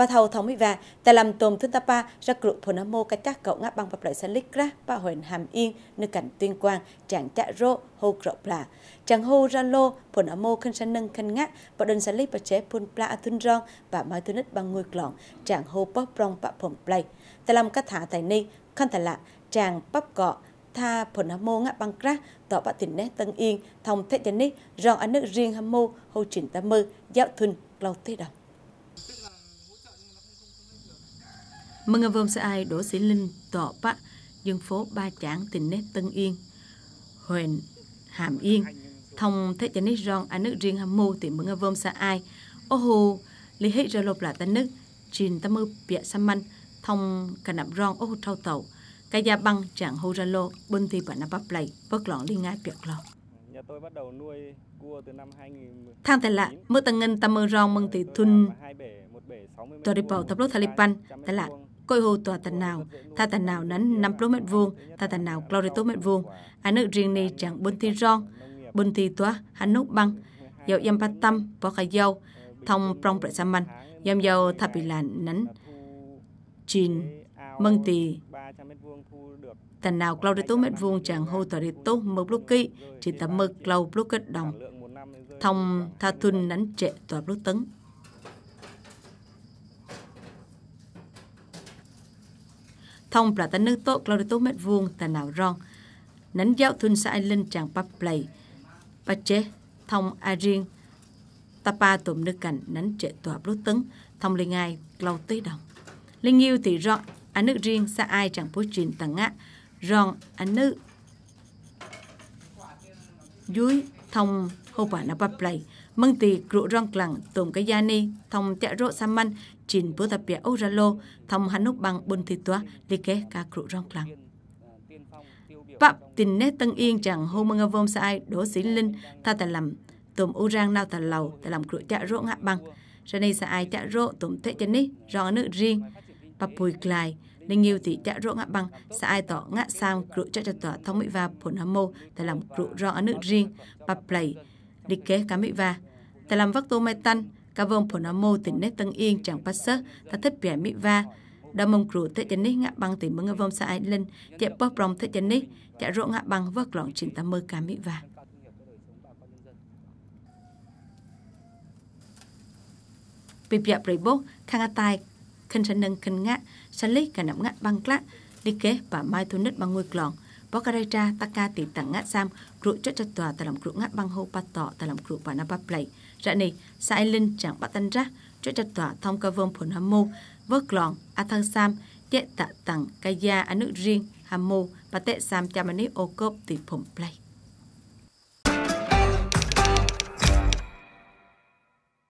và thầu thống mỹ và tại làm tôm thân ta pa ra cựu thổ nam mô cái chắc cậu ngáp băng vật lợi sản lít ra và huyện hàm yên nơi cảnh tuyên quang trạng trạ rô hô cậu plà chẳng hô ra lô phun ở mô khăn sanh nâng khăn ngã và đơn sản lít và chế phun pla a thun rong và mai thứ nít bằng ngôi clọn trạng hô bóp rong và phồng play tại làm các thả tài ni khăn tại lạ chàng bắp cọ tha phần hâm mô ngã băng crack tỏ bạ tỉnh nét tân yên thông thế chân nít rong ăn nước riêng hâm mô hô chỉnh tâm mơ giáo thun lâu thế đồng Mừng vôm sẽ ai đổ sĩ linh tọ bạ dân phố ba chảng tỉnh nét Tân Yên, huyện Hàm Yên, thông thế cho nít rong ở nước riêng hàm mô tỉnh mừng vôm sẽ ai, ô hồ lý hết rồi lộp là tên nước, trình tâm mơ bịa xăm manh, thông cả nạp rong ô hồ trao tàu, cái gia băng chảng hô ra lô, bên thì bản nạp bắp lầy, bớt lỏng đi ngay bẹt lỏng. Tôi bắt đầu nuôi cua từ năm 2019. Tham thành là mơ tăng ngân tam mơ rong mừng từ thun. Tòa đi bầu tập lúc Taliban, tại là coi hồ tòa tần nào, tha tần nào nắn 5 mét vuông, tha tần nào chlorito mét vuông. Ai nước riêng này chẳng bôn thi rong, bôn thi tòa, hắn nốt băng, dầu yam bát tâm, bỏ khai dâu, thông prong bệ xa manh, yam dâu thà bị làn nắn, chín, mân tì, tần nào clau đi tố mệt vuông chẳng hô tờ đi tố mơ blúc kỳ, chỉ tầm mơ clau blúc kết đồng. Thông tha thun nắn trệ tòa blúc tấn. Thông là tần nước tốt clau đi tố mệt vuông tần nào rong. Nắn giáo thun xã linh chẳng bắp play. Bà chế, thông ai riêng. Ta ba tùm nước cảnh nắn trệ tòa blúc tấn. Thông linh ai clau tới đồng. Linh yêu thì rong, ai nước riêng xa ai chẳng bố trình tầng ngã rong anh nữ dưới thông hậu quả là bập lại măng tì rượu rong clang tôm cái da ni thông chạ rộ xăm măn chín bữa tập bia ô ra lô thông hắn nút bằng bồn thịt toa lì kế cả rượu rong clang bắp tình nét tân yên chẳng hô măng vông sai đổ sĩ linh ta ta làm tôm u rang nào ta lầu ta làm rượu chạ rộ ngã bằng ra này sai chạ rộ tôm thế chân ni rong nữ riêng bắp bùi cài Ninh yêu thì chạy rộ ngã băng, xã ai tỏ ngã sao cựu cho cho tỏ thông mỹ và phổn hâm mô, tại làm cựu rõ ở nước riêng, bà play, đi kế cá mỹ và. Tại làm vắc tô mai tăn, cá vông phổn hâm mô tỉnh nét tân yên chẳng bắt sớ, ta thích vẻ mỹ và. đa mông cựu thế chân nít ngã băng tỉnh mới ngơ vông xã ai linh chạy bóp rong thế chân nít, chạy rộ ngã băng vớt lỏng trình ta mơ cá mỹ và. Bịp dạ bởi bốc, khang tai khinh sẽ nâng khinh ngã sẽ lấy cả nắm ngã băng lát đi kế và mai thu nứt bằng ngôi clòn bó cả đây ra ta ca tỷ tặng ngã sam rụi cho chất tòa ta làm rụi ngã băng hô ba tọ ta làm rụi và nắp bắp play ra này sai linh chẳng bắt tan ra cho chất tòa thông ca vông phun hâm mô vớt clòn a thân sam dễ tạ tặng ca gia a nước riêng hâm mô và tệ sam cha mà ô cốp tỷ phụng play